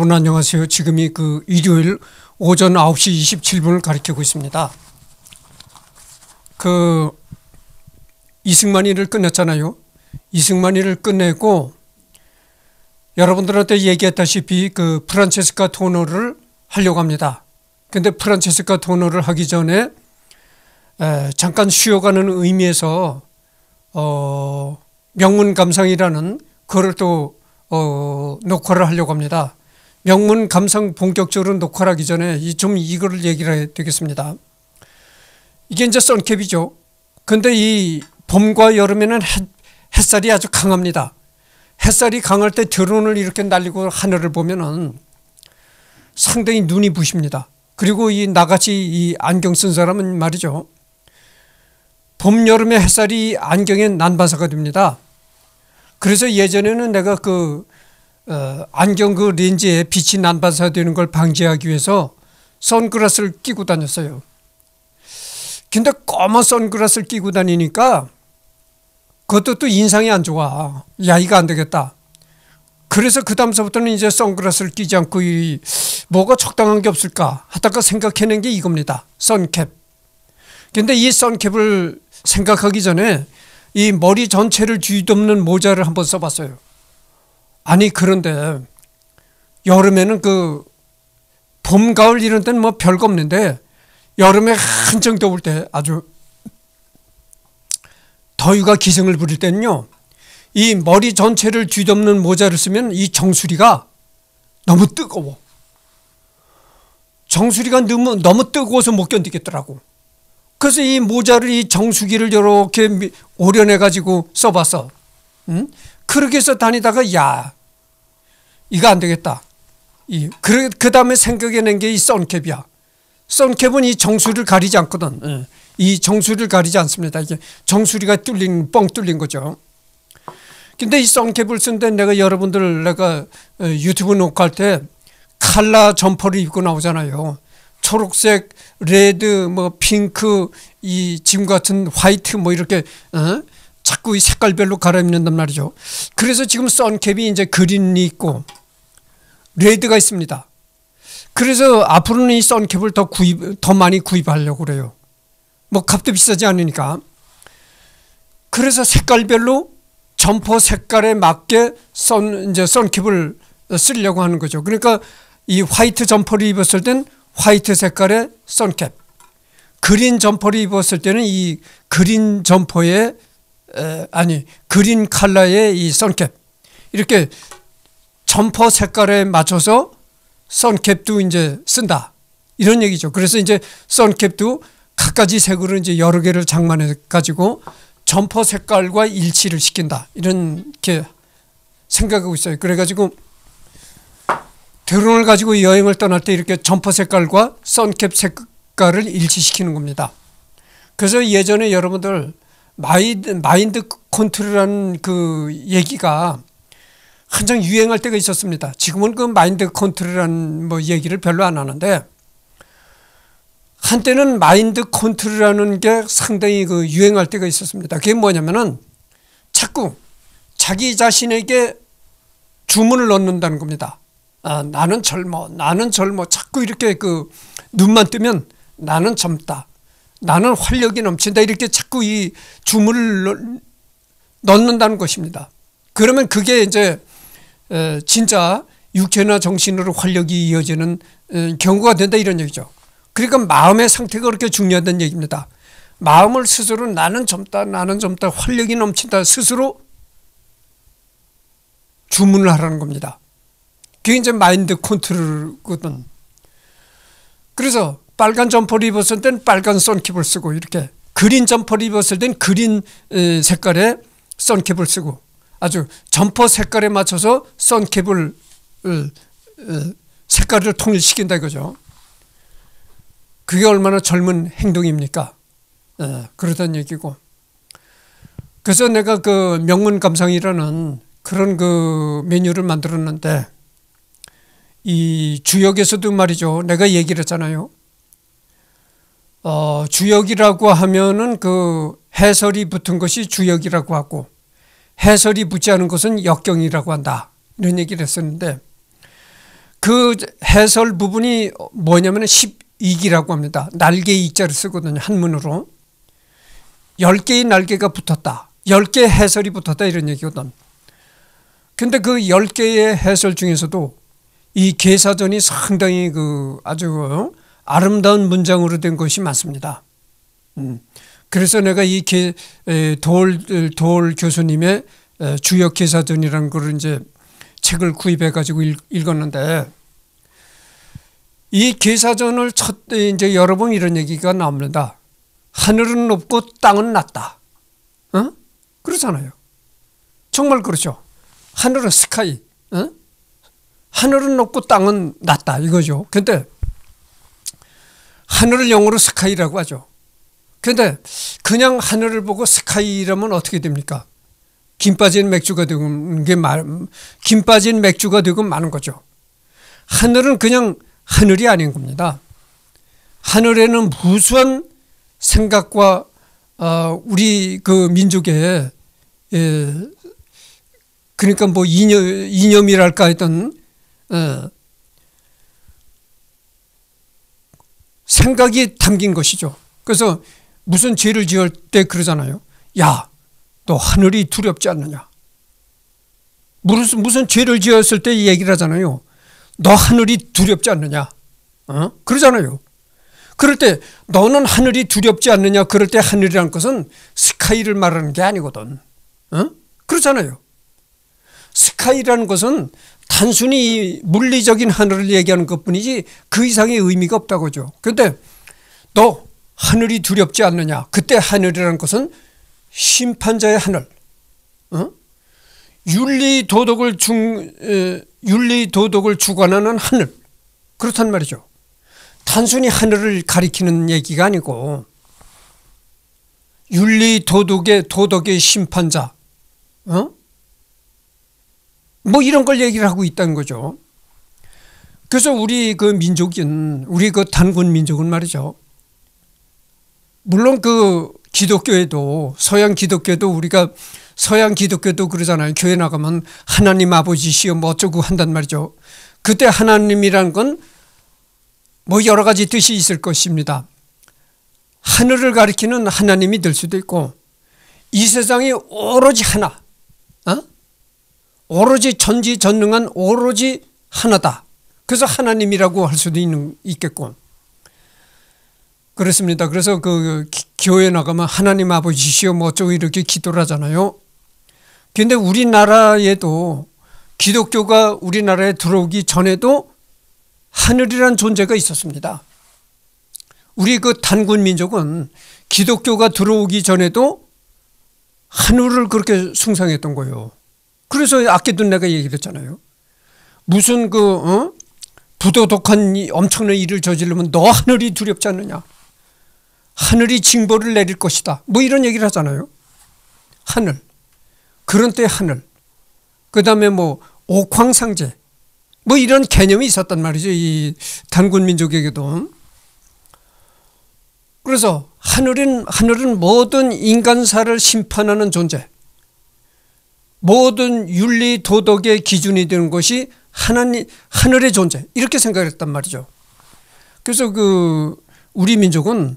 여러분 안녕하세요. 지금이 그 일요일 오전 9시 27분을 가리키고 있습니다. 그 이승만이를 끝냈잖아요. 이승만이를 끝내고 여러분들한테 얘기했다시피 그 프란체스카 토너를 하려고 합니다. 근데 프란체스카 토너를 하기 전에 잠깐 쉬어가는 의미에서 어 명문 감상이라는 글를또 어, 녹화를 하려고 합니다. 명문 감상 본격적으로 녹화하기 전에 이좀 이거를 얘기를 해야 되겠습니다. 이게 이제 선캡이죠. 근데 이 봄과 여름에는 햇, 햇살이 아주 강합니다. 햇살이 강할 때 드론을 이렇게 날리고 하늘을 보면은 상당히 눈이 부십니다. 그리고 이 나같이 이 안경 쓴 사람은 말이죠. 봄, 여름에 햇살이 안경에 난반사가 됩니다. 그래서 예전에는 내가 그 어, 안경 그 렌즈에 빛이 난반사되는 걸 방지하기 위해서 선글라스를 끼고 다녔어요. 근데 검은 선글라스를 끼고 다니니까 그것도 또 인상이 안 좋아. 야 이거 안 되겠다. 그래서 그 다음서부터는 이제 선글라스를 끼지 않고 이 뭐가 적당한 게 없을까 하다가 생각해낸 게 이겁니다. 선캡. 근데 이 선캡을 생각하기 전에 이 머리 전체를 쥐덮는 모자를 한번 써봤어요. 아니 그런데 여름에는 그 봄, 가을 이런 때는 뭐 별거 없는데 여름에 한정 더울 때 아주 더위가 기승을 부릴 때는요. 이 머리 전체를 뒤덮는 모자를 쓰면 이 정수리가 너무 뜨거워. 정수리가 너무, 너무 뜨거워서 못 견디겠더라고. 그래서 이 모자를 이 정수기를 이렇게 오려내 가지고 써봤어. 응? 그렇게 해서 다니다가 야 이거 안 되겠다. 이, 그, 그 다음에 생각해낸 게 이 썬캡이야. 썬캡은 이 정수리를 가리지 않거든. 예. 이 정수리를 가리지 않습니다. 이게 정수리가 뚫린, 뻥 뚫린 거죠. 근데 이 썬캡을 쓴데 내가 여러분들 내가 어, 유튜브 녹화할 때 칼라 점퍼를 입고 나오잖아요. 초록색, 레드, 뭐 핑크, 이 지금 같은 화이트 뭐 이렇게 어? 자꾸 이 색깔별로 갈아입는단 말이죠. 그래서 지금 선캡이 이제 그린이 있고 레드가 있습니다. 그래서 앞으로는 이 선캡을 더 구입, 더 많이 구입하려고 그래요. 뭐 값도 비싸지 않으니까. 그래서 색깔별로 점퍼 색깔에 맞게 선, 이제 선캡을 쓰려고 하는 거죠. 그러니까 이 화이트 점퍼를 입었을 땐 화이트 색깔의 선캡. 그린 점퍼를 입었을 때는 이 그린 점퍼에 에, 아니 그린 칼라의 이 선캡 이렇게 점퍼 색깔에 맞춰서 선캡도 이제 쓴다 이런 얘기죠. 그래서 이제 선캡도 각가지 색으로 이제 여러 개를 장만해 가지고 점퍼 색깔과 일치를 시킨다 이런 게 생각하고 있어요. 그래가지고 드론을 가지고 여행을 떠날 때 이렇게 점퍼 색깔과 선캡 색깔을 일치시키는 겁니다. 그래서 예전에 여러분들 마인드, 마인드 컨트롤이라는 그 얘기가 한창 유행할 때가 있었습니다. 지금은 그 마인드 컨트롤이라는 뭐 얘기를 별로 안 하는데 한때는 마인드 컨트롤이라는 게 상당히 그 유행할 때가 있었습니다. 그게 뭐냐면은 자꾸 자기 자신에게 주문을 넣는다는 겁니다. 아, 나는 젊어, 나는 젊어. 자꾸 이렇게 그 눈만 뜨면 나는 젊다. 나는 활력이 넘친다 이렇게 자꾸 이 주문을 넣는다는 것입니다. 그러면 그게 이제 진짜 육체나 정신으로 활력이 이어지는 경우가 된다 이런 얘기죠. 그러니까 마음의 상태가 그렇게 중요하다는 얘기입니다. 마음을 스스로 나는 젊다 나는 젊다 활력이 넘친다 스스로 주문을 하라는 겁니다. 그게 이제 마인드 컨트롤거든. 그래서 빨간 점퍼를 입었을 땐 빨간 선캡을 쓰고 이렇게 그린 점퍼를 입었을 땐 그린 색깔의 선캡을 쓰고 아주 점퍼 색깔에 맞춰서 선캡을 색깔을 통일시킨다 이거죠. 그게 얼마나 젊은 행동입니까? 예, 그러던 얘기고. 그래서 내가 그 명문 감상이라는 그런 그 메뉴를 만들었는데 이 주역에서도 말이죠. 내가 얘기를 했잖아요. 어, 주역이라고 하면은 그 해설이 붙은 것이 주역이라고 하고 해설이 붙지 않은 것은 역경이라고 한다. 이런 얘기를 했었는데 그 해설 부분이 뭐냐면 12기라고 합니다. 날개 이자를 쓰거든요. 한문으로. 10개의 날개가 붙었다. 10개의 해설이 붙었다. 이런 얘기거든. 근데 그 10개의 해설 중에서도 이 계사전이 상당히 그 아주 어? 아름다운 문장으로 된 것이 많습니다. 음, 그래서 내가 이 게, 에, 도올, 도올 교수님의 에, 주역 기사전이라는 걸 이제 책을 구입해 가지고 읽었는데 이 기사전을 첫 이제 여러 번 이런 얘기가 나옵니다. 하늘은 높고 땅은 낮다. 어? 그렇잖아요. 정말 그렇죠. 하늘은 스카이. 어? 하늘은 높고 땅은 낮다 이거죠. 근데 하늘을 영어로 스카이라고 하죠. 그런데 그냥 하늘을 보고 스카이 이러면 어떻게 됩니까? 김 빠진 맥주가 되는 게 많, 김 빠진 맥주가 되고 많은 거죠. 하늘은 그냥 하늘이 아닌 겁니다. 하늘에는 무수한 생각과 어, 우리 그 민족의 예, 그러니까 뭐 이념, 이념이랄까 했던 예, 생각이 담긴 것이죠. 그래서 무슨 죄를 지을 때 그러잖아요. 야, 너 하늘이 두렵지 않느냐? 무슨, 무슨 죄를 지었을 때 얘기를 하잖아요. 너 하늘이 두렵지 않느냐? 어? 그러잖아요. 그럴 때 너는 하늘이 두렵지 않느냐? 그럴 때 하늘이란 것은 스카이를 말하는 게 아니거든. 어? 그렇잖아요. 스카이라는 것은 단순히 물리적인 하늘을 얘기하는 것뿐이지 그 이상의 의미가 없다고죠. 그런데 너 하늘이 두렵지 않느냐. 그때 하늘이라는 것은 심판자의 하늘. 어? 윤리 도덕을 중 윤리 도덕을 주관하는 하늘. 그렇단 말이죠. 단순히 하늘을 가리키는 얘기가 아니고 윤리 도덕의 도덕의 심판자. 어? 뭐 이런 걸 얘기를 하고 있다는 거죠. 그래서 우리 그 민족인 우리 그 단군 민족은 말이죠. 물론 그 기독교에도 서양 기독교도 우리가 서양 기독교도 그러잖아요. 교회 나가면 하나님 아버지시여 뭐 어쩌고 한단 말이죠. 그때 하나님이라는건 뭐 여러 가지 뜻이 있을 것입니다. 하늘을 가리키는 하나님이 될 수도 있고 이 세상이 오로지 하나 어? 오로지 전지전능한 오로지 하나다. 그래서 하나님이라고 할 수도 있는, 있겠고. 그렇습니다. 그래서 그 교회 나가면 하나님 아버지시여 뭐 어쩌고 이렇게 기도를 하잖아요. 근데 우리나라에도 기독교가 우리나라에 들어오기 전에도 하늘이란 존재가 있었습니다. 우리 그 단군 민족은 기독교가 들어오기 전에도 하늘을 그렇게 숭상했던 거예요. 그래서 아껴둔 내가 얘기했잖아요. 를 무슨 그 어? 부도덕한 엄청난 일을 저지르면 너 하늘이 두렵지 않느냐. 하늘이 징벌을 내릴 것이다. 뭐 이런 얘기를 하잖아요. 하늘. 그런 때 하늘. 그 다음에 뭐 옥황상제. 뭐 이런 개념이 있었단 말이죠. 이 단군 민족에게도. 그래서 하늘은 하늘은 모든 인간사를 심판하는 존재. 모든 윤리 도덕의 기준이 되는 것이 하나님 하늘의 존재 이렇게 생각했단 말이죠. 그래서 그 우리 민족은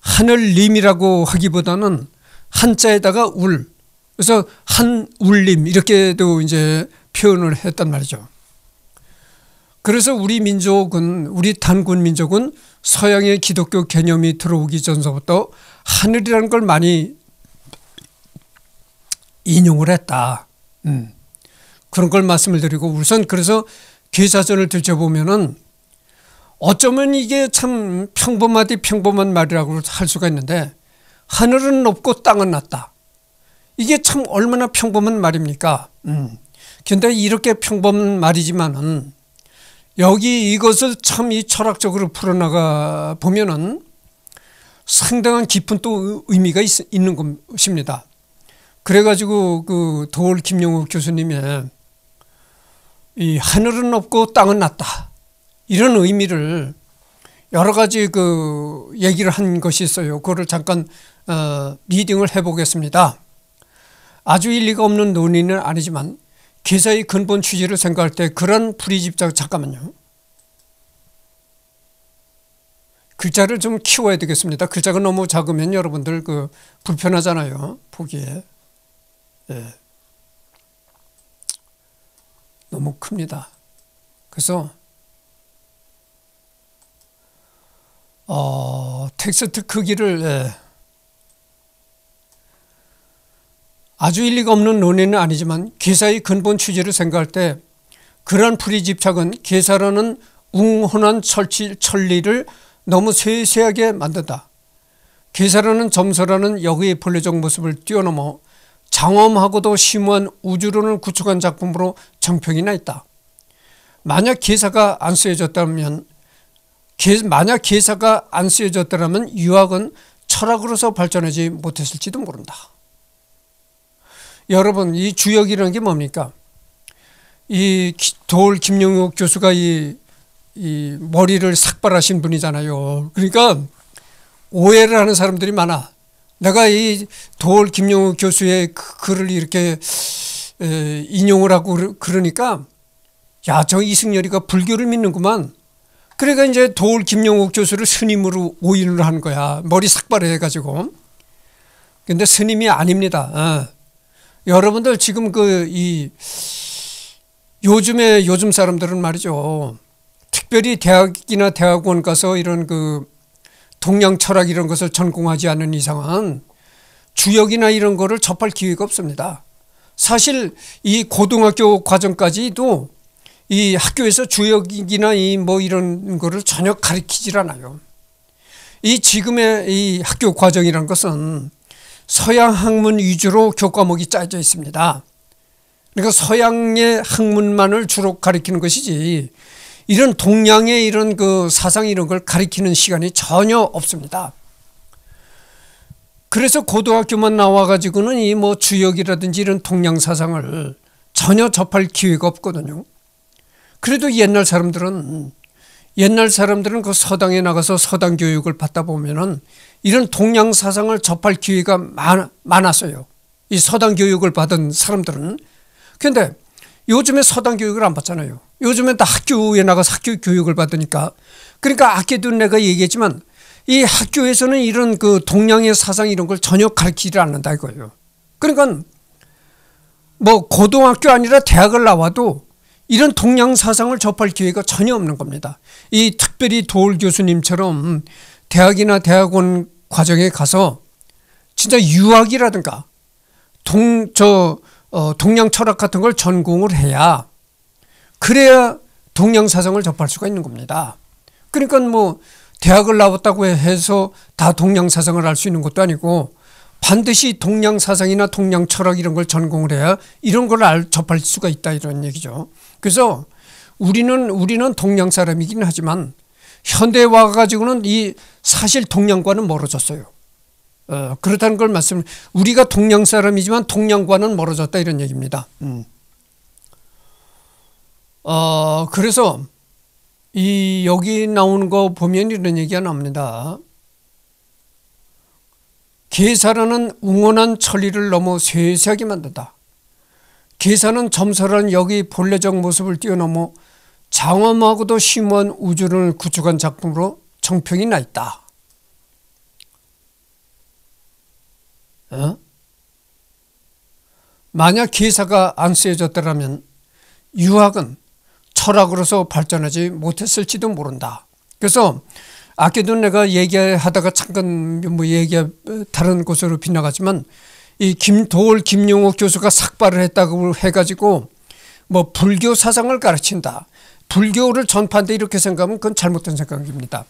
하늘님이라고 하기보다는 한자에다가 울 그래서 한울림 이렇게도 이제 표현을 했단 말이죠. 그래서 우리 민족은 우리 단군 민족은 서양의 기독교 개념이 들어오기 전서부터 하늘이라는 걸 많이 인용을 했다. 음. 그런 걸 말씀을 드리고 우선 그래서 기사전을 들춰보면은 어쩌면 이게 참 평범하디 평범한 말이라고 할 수가 있는데 하늘은 높고 땅은 낮다. 이게 참 얼마나 평범한 말입니까? 음. 근데 이렇게 평범한 말이지만은 여기 이것을 참 이 철학적으로 풀어나가 보면은 상당한 깊은 또 의미가 있, 는 것입니다. 그래가지고 그도울 김용욱 교수님의 이 하늘은 높고 땅은 낮다 이런 의미를 여러 가지 그 얘기를 한 것이 있어요. 그거를 잠깐 어, 리딩을 해보겠습니다. 아주 일리가 없는 논의는 아니지만 기사의 근본 취지를 생각할 때 그런 불이집작 잠깐만요. 글자를 좀 키워야 되겠습니다. 글자가 너무 작으면 여러분들 그 불편하잖아요. 보기에. 예, 너무 큽니다. 그래서 어, 텍스트 크기를 예, 아주 일리가 없는 논의는 아니지만 기사의 근본 취지를 생각할 때그러 불이집착은 기사라는 웅혼한 철치, 천리를 너무 세세하게 만든다. 기사라는 점서라는 여기의 본래적 모습을 뛰어넘어 장엄하고도 심오한 우주론을 구축한 작품으로 정평이 나 있다. 만약 기사가 안 쓰여졌다면 만약 기사가 안 쓰여졌다면 유학은 철학으로서 발전하지 못했을지도 모른다. 여러분 이 주역이라는 게 뭡니까? 이도 김영욱 교수가 이, 이 머리를 삭발하신 분이잖아요. 그러니까 오해를 하는 사람들이 많아. 내가 이 도올 김용우 교수의 그 글을 이렇게 인용을 하고 그러니까 야 저 이승열이가 불교를 믿는구만. 그러니까 이제 도울 김용욱 교수를 스님으로 오인을 한 거야. 머리 삭발해가지고. 을 근데 스님이 아닙니다. 아. 여러분들 지금 그 이 요즘에 요즘 사람들은 말이죠. 특별히 대학이나 대학원 가서 이런 그 동양 철학 이런 것을 전공하지 않은 이상은 주역이나 이런 거를 접할 기회가 없습니다. 사실 이 고등학교 과정까지도 이 학교에서 주역이나 이 뭐 이런 거를 전혀 가르치질 않아요. 이 지금의 이 학교 과정이라 것은 서양 학문 위주로 교과목이 짜져 있습니다. 그러니까 서양의 학문만을 주로 가르치는 것이지 이런 동양의 이런 그 사상 이런 걸 가리키는 시간이 전혀 없습니다. 그래서 고등학교만 나와가지고는 이 뭐 주역이라든지 이런 동양 사상을 전혀 접할 기회가 없거든요. 그래도 옛날 사람들은 옛날 사람들은 그 서당에 나가서 서당 교육을 받다 보면은 이런 동양 사상을 접할 기회가 많, 많았어요. 이 서당 교육을 받은 사람들은. 근데 요즘에 서당 교육을 안 받잖아요. 요즘엔 다 학교에 나가서 학교 교육을 받으니까. 그러니까 아까도 내가 얘기했지만 이 학교에서는 이런 그 동양의 사상 이런 걸 전혀 가르치지 않는다 이거예요. 그러니까 뭐 고등학교 아니라 대학을 나와도 이런 동양 사상을 접할 기회가 전혀 없는 겁니다. 이 특별히 도울 교수님처럼 대학이나 대학원 과정에 가서 진짜 유학이라든가 동저 어, 동양 철학 같은 걸 전공을 해야 그래야 동양 사상을 접할 수가 있는 겁니다. 그러니까 뭐 대학을 나왔다고 해서 다 동양 사상을 알 수 있는 것도 아니고 반드시 동양 사상이나 동양 철학 이런 걸 전공을 해야 이런 걸 알, 접할 수가 있다 이런 얘기죠. 그래서 우리는 우리는 동양 사람이긴 하지만 현대와 에 가지고는 이 사실 동양과는 멀어졌어요. 어, 그렇다는 걸 말씀. 우리가 동양 사람이지만 동양과는 멀어졌다 이런 얘기입니다. 음. 어, 그래서 이 여기 나오는 거 보면 이런 얘기가 나옵니다. 계사라는 웅원한 천리를 넘어 세세하게 만든다. 계사는 점사라는 여기 본래적 모습을 뛰어넘어 장엄하고도 심오한 우주를 구축한 작품으로 정평이 나 있다. 어? 만약 기사가 안 쓰여졌더라면 유학은 철학으로서 발전하지 못했을지도 모른다. 그래서 아껴도 내가 얘기하다가 잠깐 뭐 얘기 다른 곳으로 빗나가지만이김도울김용옥 교수가 삭발을 했다고 해가지고 뭐 불교 사상을 가르친다. 불교를 전파한데 이렇게 생각하면 그건 잘못된 생각입니다.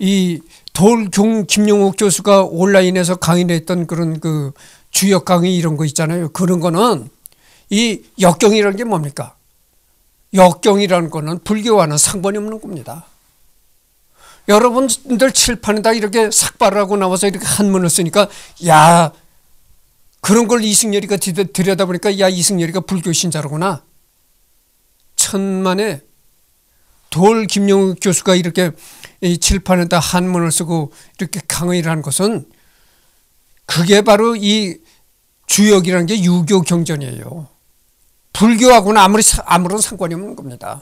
이 돌경 김용욱 교수가 온라인에서 강의를 했던 그런 그 주역 강의 이런 거 있잖아요. 그런 거는 이 역경이라는 게 뭡니까? 역경이라는 거는 불교와는 상관이 없는 겁니다. 여러분들 칠판에다 이렇게 삭발하고 나와서 이렇게 한문을 쓰니까 야 그런 걸 이승열이가 들여다보니까 야 이승열이가 불교 신자로구나. 천만에 돌 김용욱 교수가 이렇게 이 칠판에다 한문을 쓰고 이렇게 강의를 한 것은 그게 바로 이 주역이라는 게 유교 경전이에요. 불교하고는 아무리 아무런 상관이 없는 겁니다.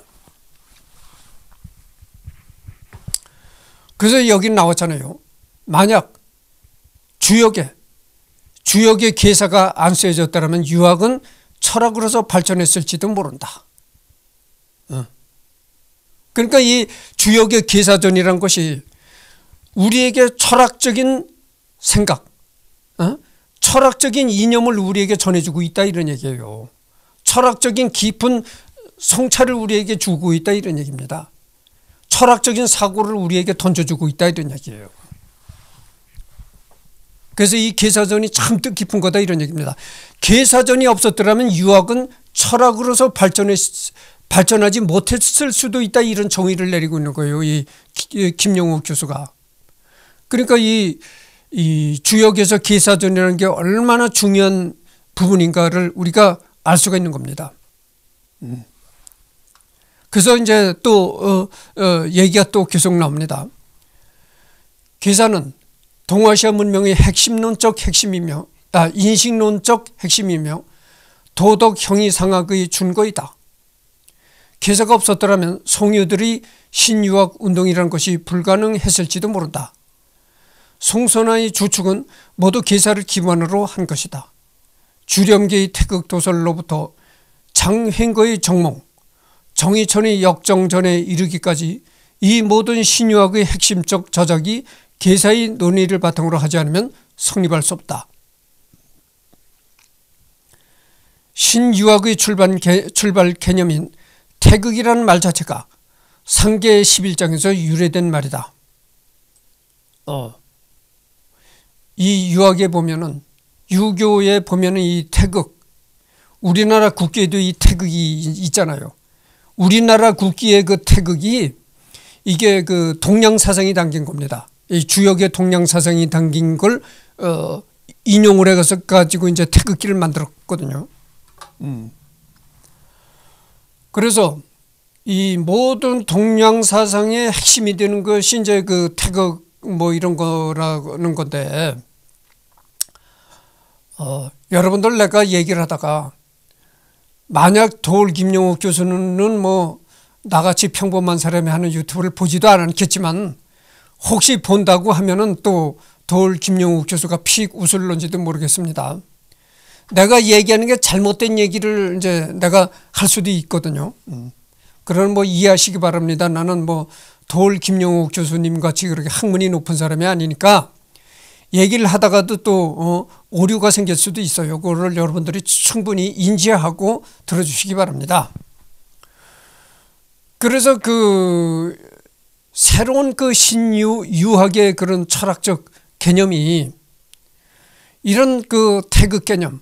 그래서 여기 나왔잖아요. 만약 주역에 주역의 계사가 안 쓰여졌다면 유학은 철학으로서 발전했을지도 모른다. 어. 그러니까 이 주역의 기사전이란 것이 우리에게 철학적인 생각, 어? 철학적인 이념을 우리에게 전해주고 있다 이런 얘기예요. 철학적인 깊은 성찰을 우리에게 주고 있다 이런 얘기입니다. 철학적인 사고를 우리에게 던져주고 있다 이런 얘기예요. 그래서 이 계사전이 참 뜻깊은 거다 이런 얘기입니다. 계사전이 없었더라면 유학은 철학으로서 발전했을 발전하지 못했을 수도 있다 이런 정의를 내리고 있는 거예요. 이 김영욱 교수가. 그러니까 이, 이 주역에서 기사전이라는 게 얼마나 중요한 부분인가를 우리가 알 수가 있는 겁니다. 음. 그래서 이제 또 어, 어, 얘기가 또 계속 나옵니다. 기사는 동아시아 문명의 핵심론적 핵심이며 아, 인식론적 핵심이며 도덕 형이상학의 준거이다. 기사가 없었더라면 송유들이 신유학 운동이라는 것이 불가능했을지도 모른다. 송선아의 주축은 모두 기사를 기반으로 한 것이다. 주렴기의 태극도설로부터 장횡거의 정몽, 정의천의 역정전에 이르기까지 이 모든 신유학의 핵심적 저작이 계사의 논의를 바탕으로 하지 않으면 성립할 수 없다. 신유학의 출발, 개, 출발 개념인 태극이라는 말 자체가 상계 11장에서 유래된 말이다. 어. 이 유학에 보면은 유교에 보면은 이 태극 우리나라 국기에도 이 태극이 있잖아요. 우리나라 국기의 그 태극이 이게 그 동양 사상이 담긴 겁니다. 이 주역의 동양 사상이 담긴 걸 어, 인용을 해서 가지고 이제 태극기를 만들었거든요. 음. 그래서 이 모든 동양 사상의 핵심이 되는 것이 이제 그 태극 뭐 이런 거라는 건데 어, 여러분들 내가 얘기를 하다가 만약 돌 김영옥 교수는 뭐 나같이 평범한 사람이 하는 유튜브를 보지도 않았겠지만 혹시 본다고 하면은 또 돌 김영욱 교수가 픽 웃을런지도 모르겠습니다. 내가 얘기하는 게 잘못된 얘기를 이제 내가 할 수도 있거든요. 음. 그런 뭐 이해하시기 바랍니다. 나는 뭐 돌 김영옥 교수님 같이 그렇게 학문이 높은 사람이 아니니까 얘기를 하다가도 또 어, 오류가 생길 수도 있어요. 그거를 여러분들이 충분히 인지하고 들어주시기 바랍니다. 그래서 그 새로운 그 신유 유학의 그런 철학적 개념이 이런 그 태극 개념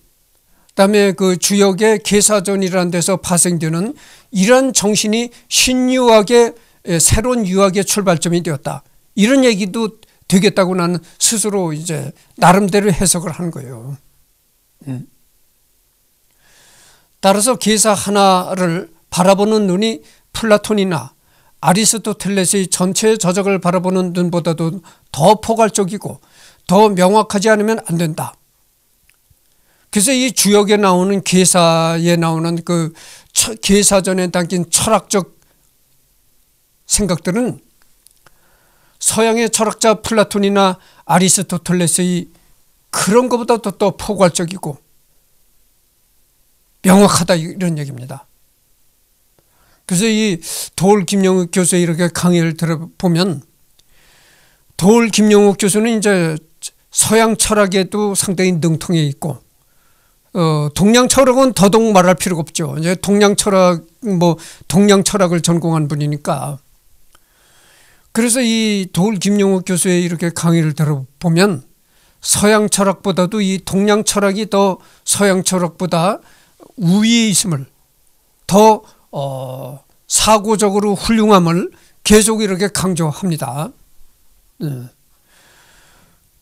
그다음에 그 주역의 개사전이라는 데서 파생되는 이런 정신이 신유학의 예, 새로운 유학의 출발점이 되었다. 이런 얘기도 되겠다고 나는 스스로 이제 나름대로 해석을 한 거예요. 예. 따라서 개사 하나를 바라보는 눈이 플라톤이나 아리스토텔레스의 전체 저작을 바라보는 눈보다도 더 포괄적이고 더 명확하지 않으면 안 된다. 그래서 이 주역에 나오는 계사에 나오는 그 처, 계사전에 담긴 철학적 생각들은 서양의 철학자 플라톤이나 아리스토텔레스의 그런 것보다도 더 포괄적이고 명확하다 이런 얘기입니다. 그래서 이 도울 김영욱 교수의 이렇게 강의를 들어보면 도울 김영욱 교수는 이제 서양 철학에도 상당히 능통해 있고 어, 동양 철학은 더더욱 말할 필요가 없죠. 이제 동양 철학 뭐 동양 철학을 전공한 분이니까. 그래서 이 도울 김용욱 교수의 이렇게 강의를 들어보면 서양 철학보다도 이 동양 철학이 더 서양 철학보다 우위에 있음을 더 어, 사고적으로 훌륭함을 계속 이렇게 강조합니다. 네. 예.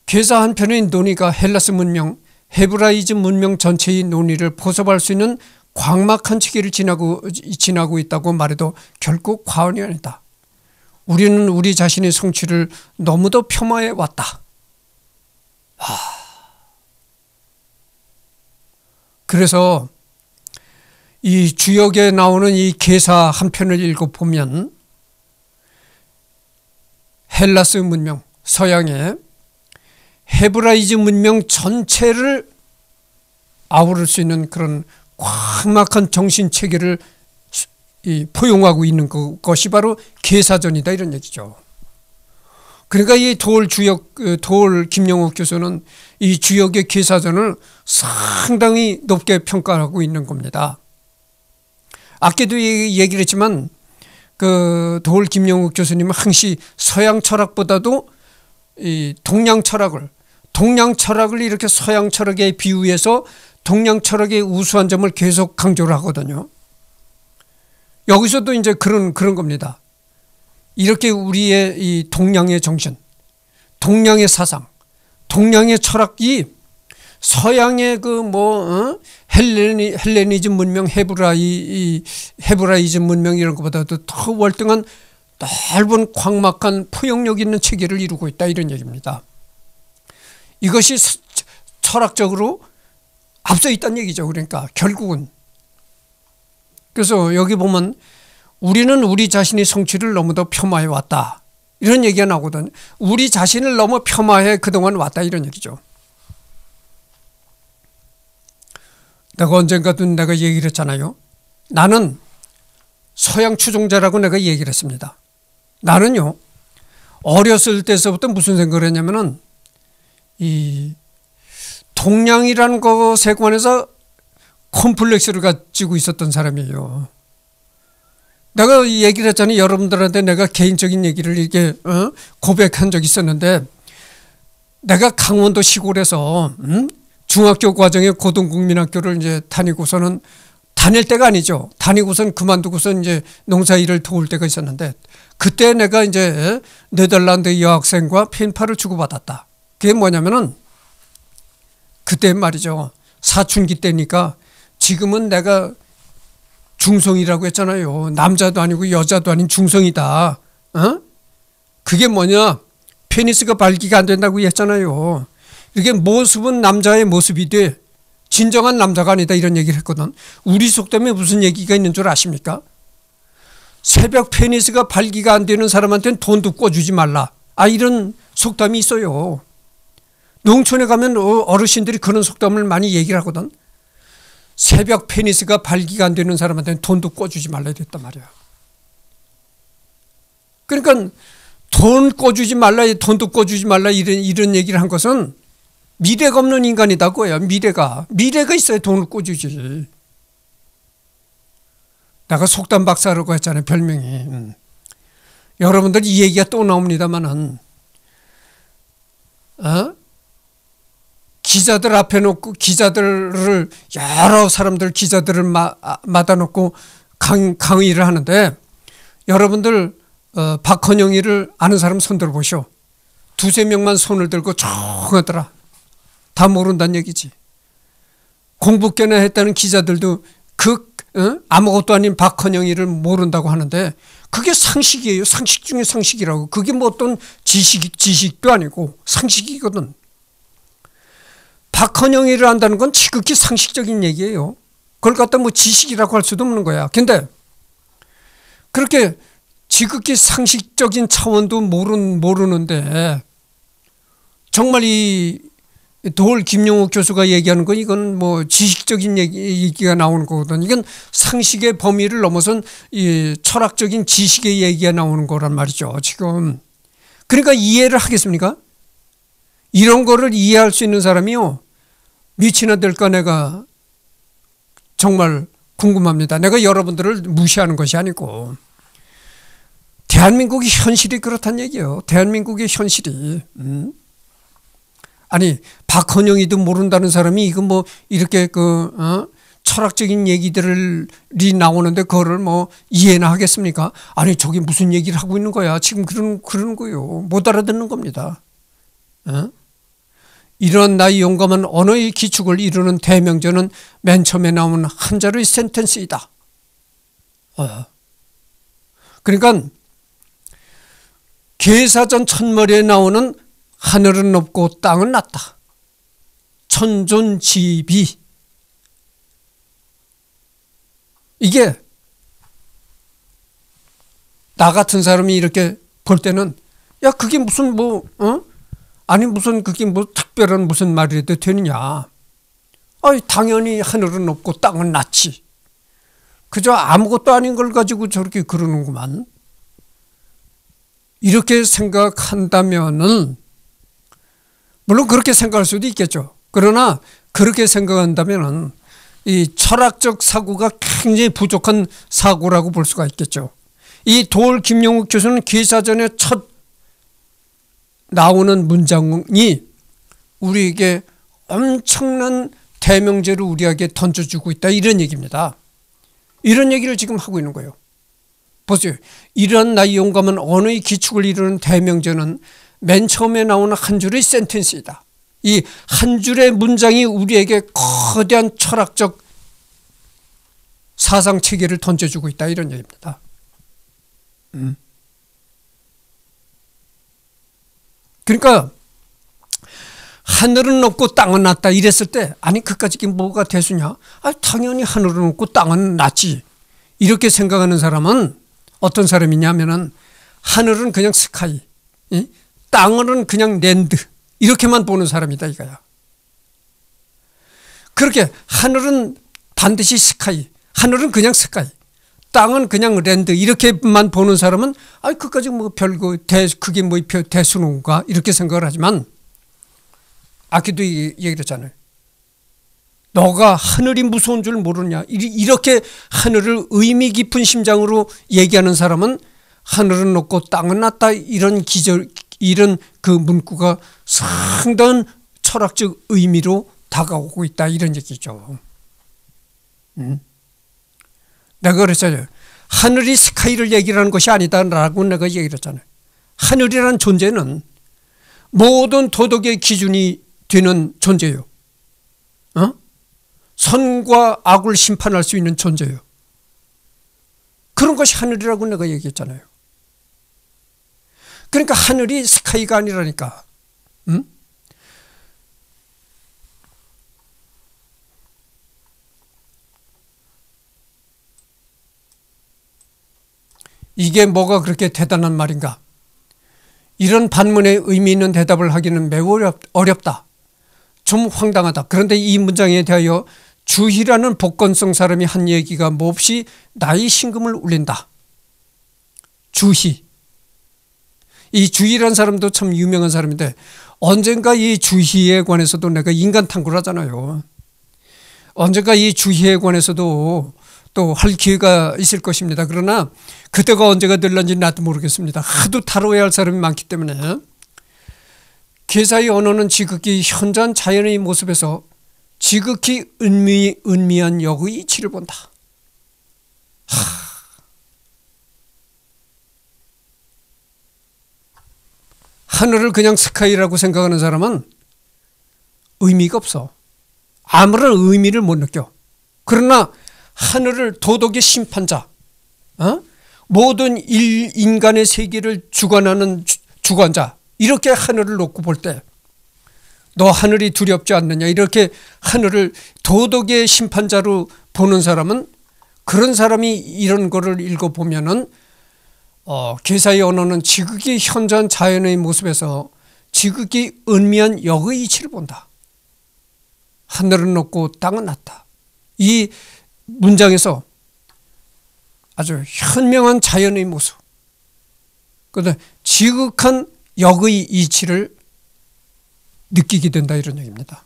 괴사 한편의 논의가 헬라스 문명 헤브라이즘 문명 전체의 논의를 포섭할 수 있는 광막한 체계를 지나고, 지나고 있다고 말해도 결코 과언이 아니다. 우리는 우리 자신의 성취를 너무도 폄하해 왔다. 하... 그래서 이 주역에 나오는 이 계사 한 편을 읽어보면 헬라스 문명, 서양의 헤브라이즈 문명 전체를 아우를 수 있는 그런 광막한 정신 체계를 포용하고 있는 그, 것이 바로 계사전이다 이런 얘기죠. 그러니까 이도울 주역 그 도울 김영옥 교수는 이 주역의 계사전을 상당히 높게 평가하고 있는 겁니다. 아까도 얘기를 했지만 그도울 김영옥 교수님은 항시 서양 철학보다도 이 동양 철학을 동양 철학을 이렇게 서양 철학에 비유해서 동양 철학의 우수한 점을 계속 강조를 하거든요. 여기서도 이제 그런 그런 겁니다. 이렇게 우리의 이 동양의 정신, 동양의 사상, 동양의 철학이 서양의 그뭐 어? 헬레니 헬레니즘 문명, 헤브라이 헤브라이즘 문명 이런 것보다도 더 월등한 넓은 광막한 포용력 있는 체계를 이루고 있다 이런 얘기입니다. 이것이 철학적으로 앞서 있다는 얘기죠. 그러니까 결국은 그래서 여기 보면 우리는 우리 자신의 성취를 너무도 폄하해 왔다. 이런 얘기가 나오거든. 우리 자신을 너무 폄하해 그동안 왔다 이런 얘기죠. 내가 언젠가든 내가 얘기를 했잖아요. 나는 서양 추종자라고 내가 얘기를 했습니다. 나는요, 어렸을 때서부터 무슨 생각을 했냐면은, 이, 동양이라는 것에 관해서 콤플렉스를 가지고 있었던 사람이에요. 내가 얘기를 했잖아요. 여러분들한테 내가 개인적인 얘기를 이렇게 어? 고백한 적이 있었는데 내가 강원도 시골에서 음? 중학교 과정에 고등국민학교를 이제 다니고서는 다닐 때가 아니죠. 다니고선 그만두고선 이제 농사 일을 도울 때가 있었는데 그때 내가 이제 네덜란드 여학생과 펜파를 주고받았다. 그게 뭐냐면은 그때 말이죠. 사춘기 때니까 지금은 내가 중성이라고 했잖아요. 남자도 아니고 여자도 아닌 중성이다. 어? 그게 뭐냐? 페니스가 발기가 안 된다고 했잖아요. 이게 모습은 남자의 모습이 돼. 진정한 남자가 아니다 이런 얘기를 했거든. 우리 속담에 무슨 얘기가 있는 줄 아십니까? 새벽 페니스가 발기가 안 되는 사람한테는 돈도 꿔주지 말라. 아 이런 속담이 있어요. 농촌에 가면 어, 어르신들이 그런 속담을 많이 얘기를 하거든. 새벽 페니스가 발기가 안 되는 사람한테는 돈도 꿔주지 말라 됐단 말이야. 그러니까 돈 꿔주지 말라, 돈도 꿔주지 말라 이런 이런 얘기를 한 것은 미래가 없는 인간이다 그거야. 미래가 미래가 있어야 돈을 꿔주지. 내가 속담 박사라고 했잖아요. 별명이. 음. 여러분들 이 얘기가 또 나옵니다만은 어? 기자들 앞에 놓고 기자들을 여러 사람들 기자들을 마, 마다 아, 놓고 강, 강의를 하는데 여러분들 어, 박헌영이를 아는 사람 손들어 보시오. 두세 명만 손을 들고 조하더라다 모른다는 얘기지. 공부께나 했다는 기자들도 그 예? 아무것도 아닌 박헌영이를 모른다고 하는데 그게 상식이에요. 상식 중에 상식이라고. 그게 뭐 어떤 지식, 지식도 아니고 상식이거든. 박헌영이를 한다는 건 지극히 상식적인 얘기예요. 그걸 갖다 뭐 지식이라고 할 수도 없는 거야. 근데 그렇게 지극히 상식적인 차원도 모르는데 정말 이돌 김용욱 교수가 얘기하는 건 이건 뭐 지식적인 얘기가 나오는 거거든. 이건 상식의 범위를 넘어선 이 철학적인 지식의 얘기가 나오는 거란 말이죠. 지금. 그러니까 이해를 하겠습니까? 이런 거를 이해할 수 있는 사람이요. 미치나 될까 내가 정말 궁금합니다. 내가 여러분들을 무시하는 것이 아니고. 대한민국의 현실이 그렇다는 얘기예요. 대한민국의 현실이. 음? 아니 박헌영이도 모른다는 사람이 이거 뭐 이렇게 그 어? 철학적인 얘기들이 나오는데 그거를 뭐 이해나 하겠습니까? 아니 저게 무슨 얘기를 하고 있는 거야? 지금 그런 그런 거요. 못 알아듣는 겁니다. 어? 이런 나의 용감한 언어의 기축을 이루는 대명전은맨 처음에 나오는 한자의 로 센텐스이다. 어. 그러니까 계사전 첫머리에 나오는 하늘은 높고 땅은 낮다. 천존지비. 이게 나 같은 사람이 이렇게 볼 때는 야 그게 무슨 뭐 어? 아니 무슨 그게 뭐 특별한 무슨 말이라도 되느냐. 아이 당연히 하늘은 높고 땅은 낮지. 그저 아무것도 아닌 걸 가지고 저렇게 그러는구만. 이렇게 생각한다면은 물론 그렇게 생각할 수도 있겠죠. 그러나 그렇게 생각한다면 이 철학적 사고가 굉장히 부족한 사고라고 볼 수가 있겠죠. 이 도올 김용욱 교수는 기사전에 첫 나오는 문장이 우리에게 엄청난 대명제를 우리에게 던져주고 있다 이런 얘기입니다. 이런 얘기를 지금 하고 있는 거예요. 보세요. 이런 나이 용감은 언어의 기축을 이루는 대명제는 맨 처음에 나오는 한 줄의 센텐스이다. 이 한 줄의 문장이 우리에게 거대한 철학적 사상 체계를 던져주고 있다 이런 얘기입니다. 음. 그러니까 하늘은 높고 땅은 낮다 이랬을 때 아니 그까지게 뭐가 대수냐? 아 당연히 하늘은 높고 땅은 낮지 이렇게 생각하는 사람은 어떤 사람이냐면은 하늘은 그냥 스카이, 예? 땅은 그냥 랜드 이렇게만 보는 사람이다 이거야. 그렇게 하늘은 반드시 스카이 하늘은 그냥 스카이 땅은 그냥 랜드 이렇게만 보는 사람은 아 그까지 뭐 별거 대 그게 뭐 대수능가 이렇게 생각을 하지만 아기도 얘기 했잖아요. 너가 하늘이 무서운 줄 모르냐 이렇게 하늘을 의미 깊은 심장으로 얘기하는 사람은 하늘은 높고 땅은 낮다 이런 기절 이런 그 문구가 상당한 철학적 의미로 다가오고 있다 이런 얘기죠. 음? 내가 그랬잖아요. 하늘이 스카이를 얘기하는 것이 아니다라고 내가 얘기를 했잖아요. 하늘이란 존재는 모든 도덕의 기준이 되는 존재요. 예 어? 선과 악을 심판할 수 있는 존재요. 예 그런 것이 하늘이라고 내가 얘기했잖아요. 그러니까 하늘이 스카이가 아니라니까. 응? 이게 뭐가 그렇게 대단한 말인가? 이런 반문에 의미 있는 대답을 하기는 매우 어렵다. 좀 황당하다. 그런데 이 문장에 대하여 주희라는 복건성 사람이 한 얘기가 몹시 나의 심금을 울린다. 주희. 이 주희라는 사람도 참 유명한 사람인데 언젠가 이 주희에 관해서도 내가 인간 탐구를 하잖아요. 언젠가 이 주희에 관해서도 또 할 기회가 있을 것입니다. 그러나 그때가 언제가 될런지 나도 모르겠습니다. 하도 다뤄야 할 사람이 많기 때문에 기사의 언어는 지극히 현존 자연의 모습에서 지극히 은미, 은미한 역의 이치를 본다. 하. 하늘을 그냥 스카이라고 생각하는 사람은 의미가 없어. 아무런 의미를 못 느껴. 그러나 하늘을 도덕의 심판자, 어? 모든 일, 인간의 세계를 주관하는 주, 주관자, 이렇게 하늘을 놓고 볼 때, 너 하늘이 두렵지 않느냐, 이렇게 하늘을 도덕의 심판자로 보는 사람은 그런 사람이 이런 거를 읽어보면은 어, 기사의 언어는 지극히 현존 자연의 모습에서 지극히 은미한 역의 이치를 본다. 하늘은 높고 땅은 낮다. 이 문장에서 아주 현명한 자연의 모습, 그런데 지극한 역의 이치를 느끼게 된다 이런 얘기입니다.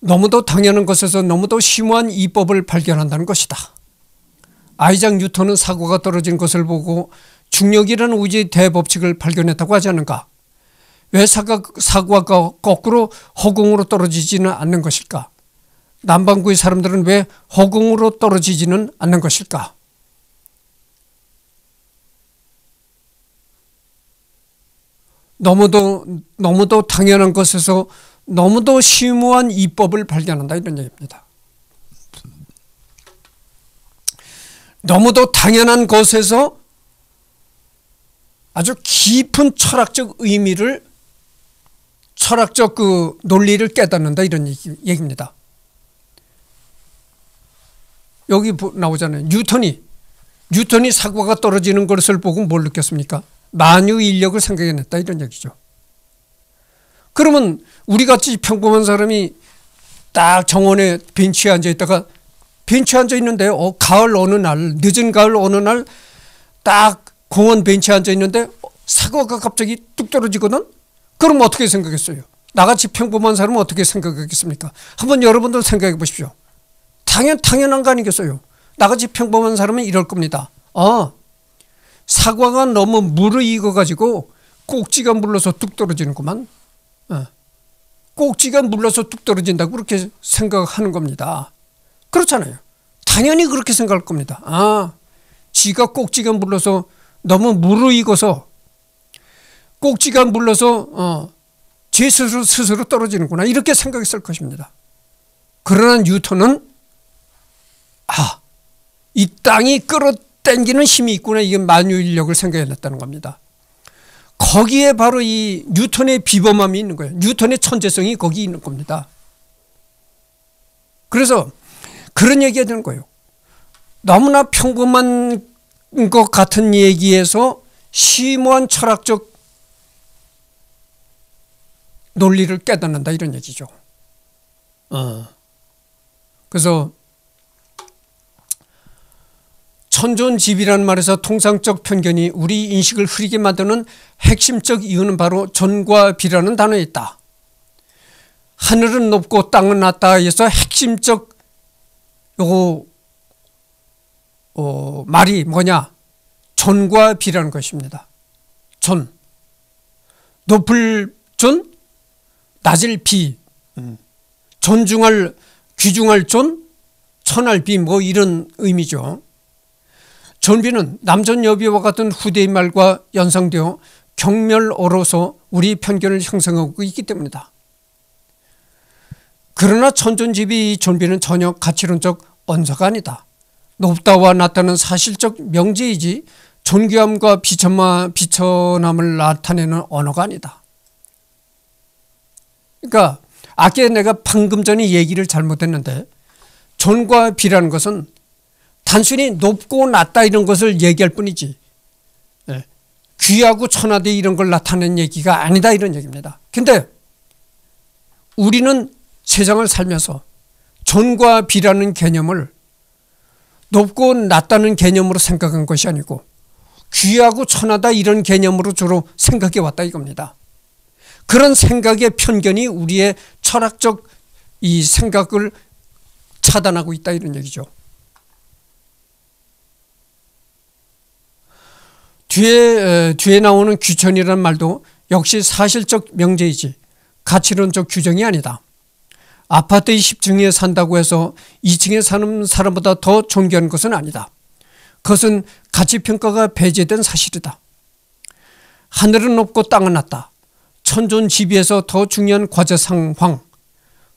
너무도 당연한 것에서 너무도 심오한 이법을 발견한다는 것이다. 아이작 뉴턴은 사고가 떨어진 것을 보고 중력이라는 우주의 대법칙을 발견했다고 하지 않은가? 왜 사과, 사과가 거꾸로 허공으로 떨어지지는 않는 것일까? 남반구의 사람들은 왜 허공으로 떨어지지는 않는 것일까? 너무도 너무도 당연한 것에서 너무도 심오한 이법을 발견한다 이런 얘기입니다. 너무도 당연한 것에서 아주 깊은 철학적 의미를 철학적 그 논리를 깨닫는다 이런 얘기, 입니다 여기 나오잖아요. 뉴턴이 뉴턴이 사과가 떨어지는 것을 보고 뭘 느꼈습니까? 만유 인력을 생각해냈다 이런 얘기죠. 그러면 우리 같이 평범한 사람이 딱 정원에 벤치에 앉아 있다가 벤치 앉아 있는데 어, 가을 어느 날 늦은 가을 어느 날딱 공원 벤치에 앉아 있는데 어, 사과가 갑자기 뚝 떨어지거든 그럼 어떻게 생각했어요 나같이 평범한 사람은 어떻게 생각하겠습니까 한번 여러분들 생각해 보십시오 당연 당연한 거 아니겠어요 나같이 평범한 사람은 이럴 겁니다 아 사과가 너무 물을 익어 가지고 꼭지가 물러서 뚝 떨어지는구만 아, 꼭지가 물러서 뚝 떨어진다고 그렇게 생각하는 겁니다 그렇잖아요. 당연히 그렇게 생각할 겁니다. 아, 지가 꼭지가 물러서 너무 무르익어서 꼭지가 물러서 어, 제 스스로, 스스로 떨어지는구나 이렇게 생각했을 것입니다. 그러나 뉴턴은 아, 이 땅이 끌어당기는 힘이 있구나 이게 만유인력을 생각해냈다는 겁니다. 거기에 바로 이 뉴턴의 비범함이 있는 거예요. 뉴턴의 천재성이 거기 있는 겁니다. 그래서 그런 얘기가 되는 거예요. 너무나 평범한 것 같은 얘기에서 심오한 철학적 논리를 깨닫는다 이런 얘기죠. 어. 그래서 천존집이라는 말에서 통상적 편견이 우리 인식을 흐리게 만드는 핵심적 이유는 바로 존과 비라는 단어에 있다. 하늘은 높고 땅은 낮다 해서 핵심적 요거 어, 말이 뭐냐? 존과 비라는 것입니다. 존. 높을 존, 낮을 비. 음. 존중할, 귀중할 존, 천할 비, 뭐 이런 의미죠. 존비는 남존여비와 같은 후대의 말과 연상되어 경멸어로서 우리 편견을 형성하고 있기 때문이다. 그러나 천존집이 존비는 전혀 가치론적 언사가 아니다. 높다와 낮다는 사실적 명제이지 존귀함과 비천마, 비천함을 나타내는 언어가 아니다. 그러니까 아까 내가 방금 전에 얘기를 잘못했는데 존과 비라는 것은 단순히 높고 낮다 이런 것을 얘기할 뿐이지 예. 귀하고 천하대 이런 걸 나타낸 얘기가 아니다 이런 얘기입니다. 근데 우리는 세상을 살면서 존과 비라는 개념을 높고 낮다는 개념으로 생각한 것이 아니고 귀하고 천하다 이런 개념으로 주로 생각해 왔다 이겁니다. 그런 생각의 편견이 우리의 철학적 이 생각을 차단하고 있다 이런 얘기죠. 뒤에 뒤에 나오는 귀천이라는 말도 역시 사실적 명제이지 가치론적 규정이 아니다. 아파트 20층에 산다고 해서 2층에 사는 사람보다 더 존귀한 것은 아니다. 그것은 가치평가가 배제된 사실이다. 하늘은 높고 땅은 낮다. 천존 지비에서 더 중요한 과제 상황.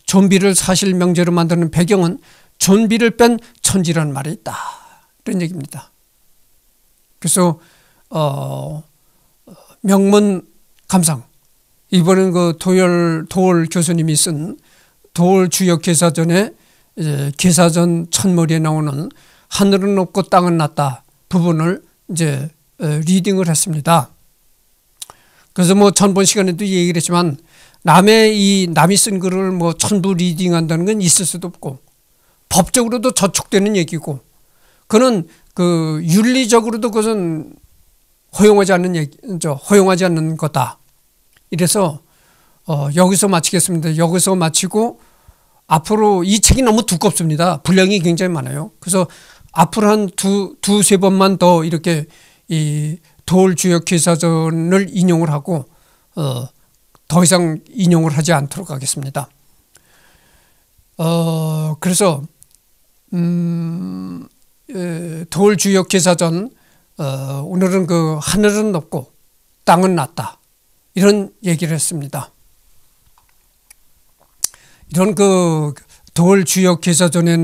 좀비를 사실 명제로 만드는 배경은 좀비를 뺀 천지란 말이 있다. 이런 얘기입니다. 그래서 어, 명문 감상 이번엔 그 도열 도월 교수님이 쓴 도월 주역 기사전에 기사전 첫머리에 나오는 하늘은 높고 땅은 낮다 부분을 이제 어, 리딩을 했습니다. 그래서 뭐 전번 시간에도 얘기를 했지만 남의 이 남이 쓴 글을 뭐 전부 리딩한다는 건 있을 수도 없고 법적으로도 저촉되는 얘기고 그는 그 윤리적으로도 그것은 허용하지 않는 얘기, 저 허용하지 않는 거다. 이래서 어 여기서 마치겠습니다. 여기서 마치고 앞으로 이 책이 너무 두껍습니다. 분량이 굉장히 많아요. 그래서 앞으로 한 두, 두 세 번만 더 이렇게 이 도울 주역 기사전을 인용을 하고, 어, 더 이상 인용을 하지 않도록 하겠습니다. 어, 그래서, 음, 도울 주역 기사전, 어, 오늘은 그 하늘은 높고 땅은 낮다. 이런 얘기를 했습니다. 이런 그 도울 주역 기사전에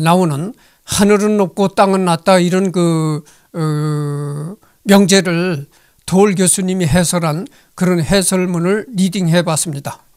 나오는 하늘은 높고 땅은 낮다 이런 그 어, 명제를 도울 교수님이 해설한 그런 해설문을 리딩해 봤습니다.